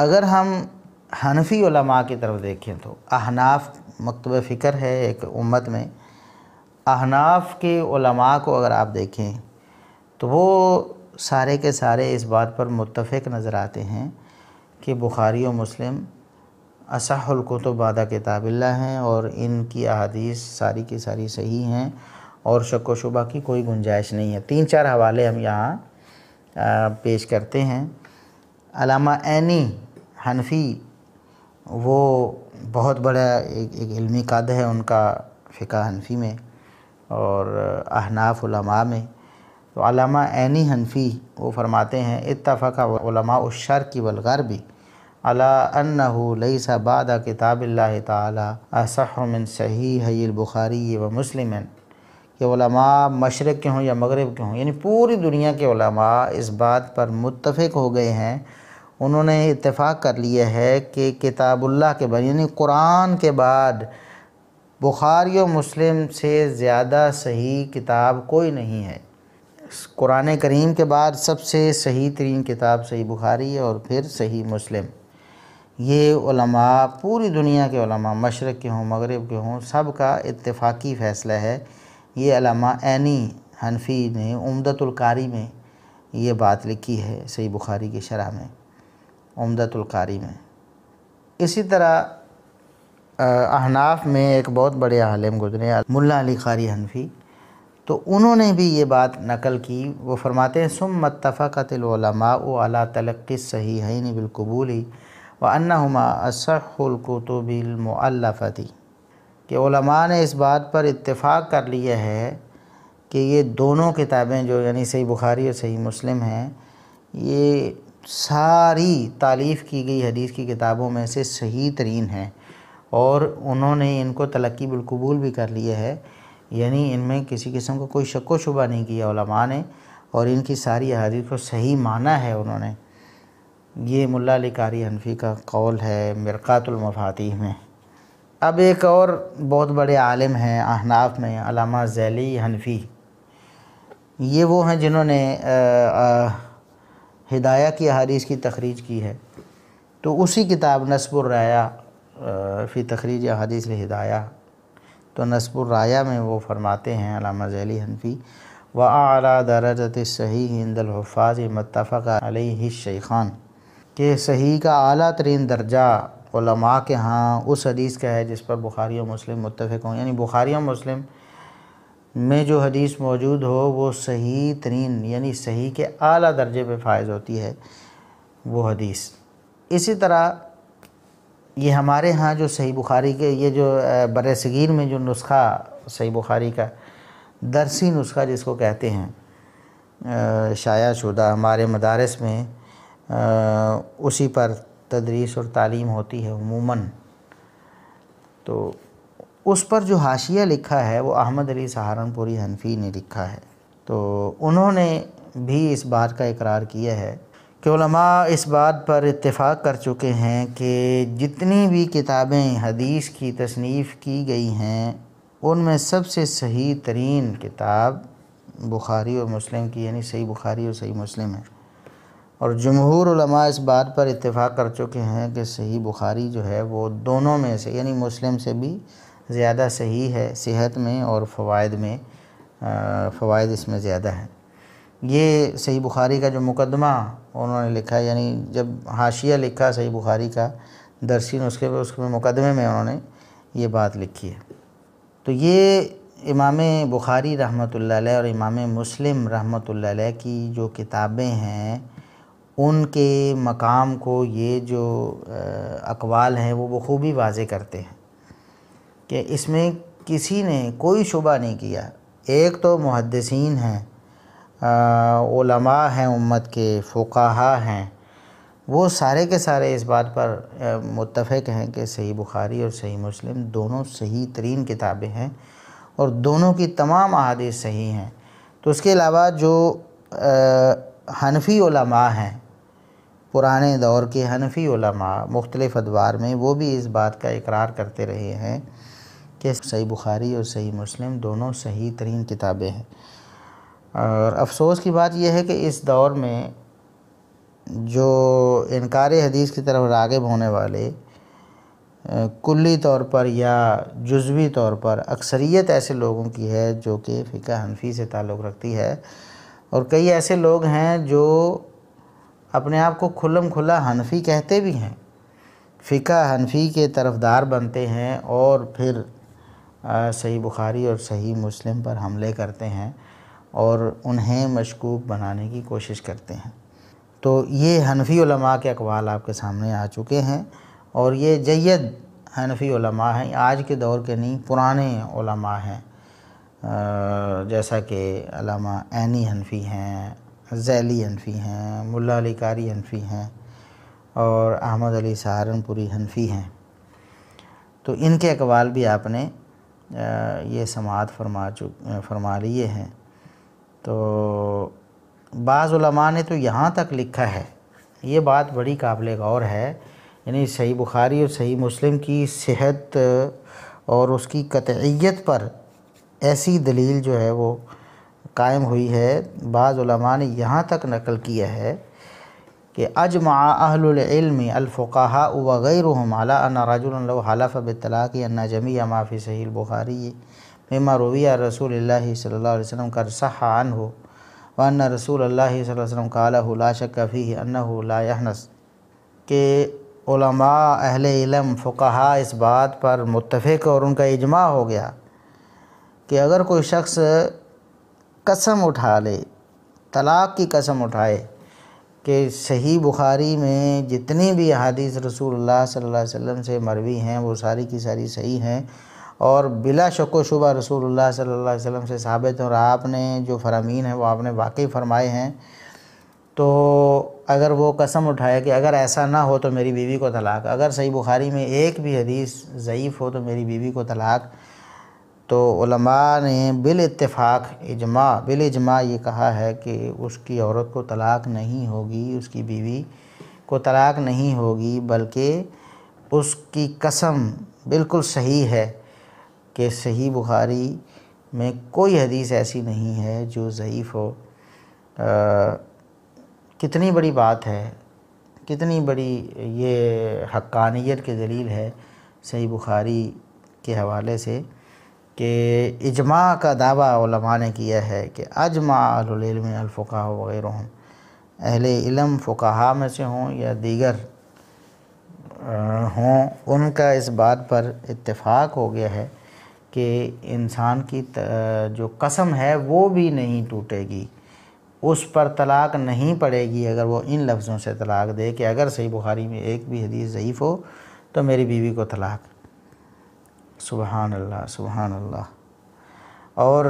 अगर हम हनफी उलमा की तरफ देखें तो अहनाफ मकतब फ़िक्र है एक उम्मत में अहनाफ के उलमा को अगर आप देखें तो वो सारे के सारे इस बात पर मुतफ़ नज़र आते हैं कि बुखारी और मुस्लिम असल के किताबिल्ला हैं और इनकी अदीस सारी की सारी सही हैं और शक व शुबा की कोई गुंजाइश नहीं है तीन चार हवाले हम यहाँ पेश करते हैं अलामा ऐनी हनफी वो बहुत बड़ा एक एक इल्मी कद है उनका फ़िका हनफी में और अहनाफ में तो अलामा ऐनी हनफी वो फरमाते हैं इतफ़ा उशर की बलगार भी अला अन्नहु लईसा बाद तसमिन सही हईल बुखारी व मुस्लिम कि मशरक़ के हों या मगरब के हों यानी पूरी दुनिया के इस बात पर मुतफ़ हो गए हैं उन्होंने इतफ़ाक़ कर लिया है कि किताबुल्लाह के बाद यानी कुरान के बाद बुखारी और मुस्लिम से ज़्यादा सही किताब कोई नहीं है कुरान करीम के बाद सबसे सही तरीन किताब सही बुखारी और फिर सही मुस्लिम ये उलमा पूरी दुनिया के उलमा मशरक़ के हों मगरब के हों सब का इतफ़ाकी फ़ैसला है ये अलामा एनी हनफी ने उमदतुल्कारी में ये बात लिखी है सही बुखारी की शरह में उमदतुल्कारी में इसी तरह अहनाफ में एक बहुत बड़े आलम गुजरे मुल्ला अली खारी हनफी तो उन्होंने भी ये बात नकल की वो फरमाते हैं सुम मतफ़ाक़तलमा अला तलक़ सही है बिलकबूली व अनमा असख़लकुतबिलमफ़ती कि ओलमा ने इस बात पर इतफ़ाक़ कर लिया है कि ये दोनों किताबें जो यानी सही बुखारी और सही मुस्लिम हैं ये सारी तारीफ़ की गई हदीस की किताबों में से सही तरीन है और उन्होंने इनको तलक्की बिलकबूल भी कर लिया है यानी इनमें किसी किस्म का को कोई शक व शुबा नहीं किया ने और इनकी सारी अहादीत को सही माना है उन्होंने ये मुल्ला अली कारी हनफी का कौल है मरक़ातलमफाती में अब एक और बहुत बड़े आलिम हैं अहनाफ में अलामा जैली हनफी ये वो हैं जिन्होंने हिदाया की अहारीस की तखरीज की है तो उसी किताब राया फ़ी तखरीज अहादीस हिदाया तो राया में वो फरमाते हैं अलामा जैली हनफी व आला दरजत सही हिंदलहफाज मतफ़ ख़ान के सही का अली तरीन दर्जा के यहाँ उस हदीस का है जिस पर बुखारी और मुस्लिम मुतफ़ हों यानी बुखारी और मुस्लिम में जो हदीस मौजूद हो वो सही तरीन यानी सही के अली दर्जे पे फायज होती है वो हदीस इसी तरह ये हमारे यहाँ जो सही बुखारी के ये जो बर सगीर में जो नुस्खा सही बुखारी का दरसी नुस्खा जिसको कहते हैं शाया शुदा हमारे मदारस में आ, उसी पर तदरीस और तालीम होती है उमूमन तो उस पर जो हाशिया लिखा है वो अहमद अली सहारनपुरी हनफी ने लिखा है तो उन्होंने भी इस बात का इकरार किया है कि इस बात पर इतफाक़ कर चुके हैं कि जितनी भी किताबें हदीस की तसनीफ़ की गई हैं उनमें सबसे सही तरीन किताब बुखारी और मुस्लिम की यानी सही बुखारी और सही मुस्लिम है और जमहूर इस बात पर इतफाक़ कर चुके हैं कि सही बुखारी जो है वो दोनों में से यानी मुस्लिम से भी ज़्यादा सही है सेहत में और फ़वाद में फ़वाद इसमें ज़्यादा है ये सही बुखारी का जो मुकदमा उन्होंने लिखा यानी जब हाशिया लिखा सही बुखारी का दरसी उसके पर उसके मुकदमे में उन्होंने ये बात लिखी है तो ये इमाम बुखारी रहमत और इमाम मुस्लिम रहमत की जो किताबें हैं उनके मकाम को ये जो अकवाल हैं वो बखूबी वाजे करते हैं कि इसमें किसी ने कोई शुबा नहीं किया एक तो मुहदसिन हैं हैं उम्मत के फ़ुकाहा हैं वो सारे के सारे इस बात पर मुतफ़ हैं कि सही बुखारी और सही मुस्लिम दोनों सही तरीन किताबें हैं और दोनों की तमाम अहदिश सही हैं तो उसके अलावा जो हनफी उलमा हैं पुराने दौर के हनफी उलमा मुख्तलिफ़ अदवार में वो भी इस बात का इकरार करते रहे हैं कि सही बुखारी और सही मुस्लिम दोनों सही तरीन किताबें हैं और अफसोस की बात यह है कि इस दौर में जो इनकार हदीस की तरफ रागब होने वाले कुल्ली तौर पर या जुजवी तौर पर अक्सरियत ऐसे लोगों की है जो कि फ़िका हनफी से ताल्लुक़ रखती है और कई ऐसे लोग हैं जो अपने आप को खुलम खुला हनफी कहते भी हैं फ़िका हनफी के तरफदार बनते हैं और फिर सही बुखारी और सही मुस्लिम पर हमले करते हैं और उन्हें मशकूक बनाने की कोशिश करते हैं तो ये हनफी के अकवाल आपके सामने आ चुके हैं और ये जैद हनफी हैं आज के दौर के नहीं पुराने हैं जैसा कि अलामा ऐनी हनफी हैं जैली हनफी हैं मुल्ला अली कारी हनफी हैं और अहमद अली सहारनपुरी हनफी हैं तो इनके अकवाल भी आपने ये समात फरमा चुक फरमा लिए हैं तो बाज़ा ने तो यहाँ तक लिखा है ये बात बड़ी काबिल गौर है यानी सही बुखारी और सही मुस्लिम की सेहत और उसकी कतयत पर ऐसी दलील जो है वो कायम हुई है बाज़ ने यहाँ तक नकल किया है कि अजमा अहलम अलफ़ा वग़ैर अला हलफ़ बतलाक़ी अन्ना जमी माफ़ी सही बुखारी मेमा रविया रसूल सल्ला वसम कर सहान हो वन रसूल अल्लाह वसम काला शकफ़ी अनहस के अहल इलम फ़ुकाहा इस बात पर मुतफ़ और उनका इजमा हो गया कि अगर कोई शख्स कसम उठा ले तलाक़ की कसम उठाए कि सही बुखारी में जितनी भी अदीस रसूलुल्लाह सल्लल्लाहु अलैहि वसल्लम से मरवी हैं वो सारी की सारी सही हैं और बिला शक शुबा रसूलुल्लाह सल्लल्लाहु अलैहि वसल्लम से साबित और आपने जो फरामीन हैं वो आपने वाकई फ़रमाए हैं तो अगर वो कसम उठाए कि अगर ऐसा ना हो तो मेरी बीवी को तलाक अगर सही बुखारी में एक भी हदीस ज़यीफ़ हो तो मेरी बीवी को तलाक तो ने बिल इजमा बिल इजमा ये कहा है कि उसकी औरत को तलाक़ नहीं होगी उसकी बीवी को तलाक़ नहीं होगी बल्कि उसकी कसम बिल्कुल सही है कि सही बुखारी में कोई हदीस ऐसी नहीं है जो ज़यीफ़ हो आ, कितनी बड़ी बात है कितनी बड़ी ये हक्कानियत के दलील है सही बुखारी के हवाले से कि इजमा का दावा ने किया है कि अजमा अलफ़ा वगैरह हों अहल इलम फ़ुका में से हों या दीगर हों उनका इस बात पर इतफाक़ हो गया है कि इंसान की जो कसम है वो भी नहीं टूटेगी उस पर तलाक नहीं पड़ेगी अगर वो इन लफ्ज़ों से तलाक दे कि अगर सही बुखारी में एक भी हदीस ज़यीफ़ हो तो मेरी बीवी को तलाक सुबहान अल्लाह सुबहान अल्लाह और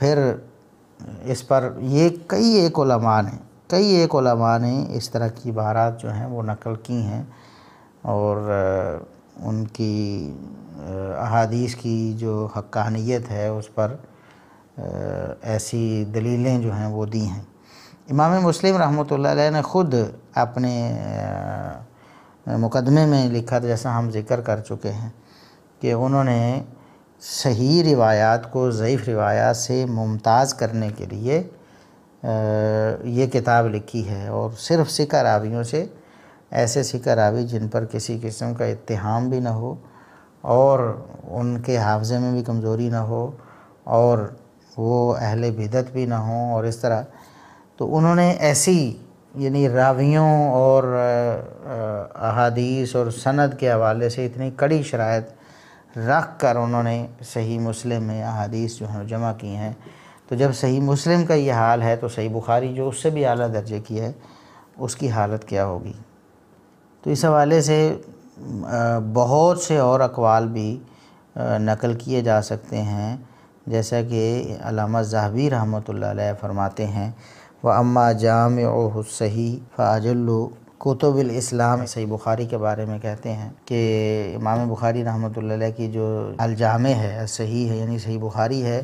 फिर इस पर ये कई एक उलमा ने कई एक उलमा ने इस तरह की बारात जो हैं वो नकल की हैं और उनकी अहादीस की जो हक्कानियत है उस पर ऐसी दलीलें जो हैं वो दी हैं इमाम मुस्लिम रहमत ने ख़ुद अपने मुकदमे में लिखा था जैसा हम जिक्र कर चुके हैं कि उन्होंने सही रिवायात को ज़यीफ़ रिवायात से मुमताज़ करने के लिए ये किताब लिखी है और सिर्फ सिका रावियों से ऐसे सिका रावी जिन पर किसी किस्म का इतहाम भी ना हो और उनके हाफजे में भी कमज़ोरी ना हो और वो अहल बिदत भी ना हो और इस तरह तो उन्होंने ऐसी यानी रावियों और अहादीस और सनद के हवाले से इतनी कड़ी शरात रख कर उन्होंने सही मुस्लिम में अहादीस जो हैं जमा की हैं तो जब सही मुस्लिम का ये हाल है तो सही बुखारी जो उससे भी अली दर्जे की है उसकी हालत क्या होगी तो इस हवाले से बहुत से और अकवाल भी नकल किए जा सकते हैं जैसा कि अलामा जहबी रहमत ला फरमाते हैं व अम्मा जाम सही फ़ाजल्लु कुतुबिल इस्लाम सही बुखारी के बारे में कहते हैं कि इमाम बुखारी रहमत की जो अलजामे है सही है यानी सही बुखारी है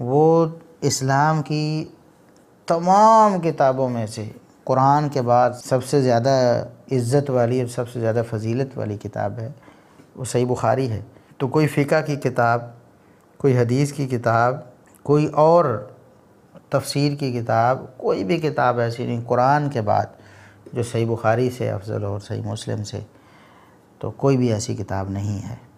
वो इस्लाम की तमाम किताबों में से कुरान के बाद सबसे ज़्यादा इज़्ज़त वाली और सबसे ज़्यादा फजीलत वाली किताब है वो सही बुखारी है तो कोई फ़िका की किताब कोई हदीस की किताब कोई और तफसीर की किताब कोई भी किताब ऐसी नहीं कुरान के बाद जो सही बुखारी से अफजल और सही मुस्लिम से तो कोई भी ऐसी किताब नहीं है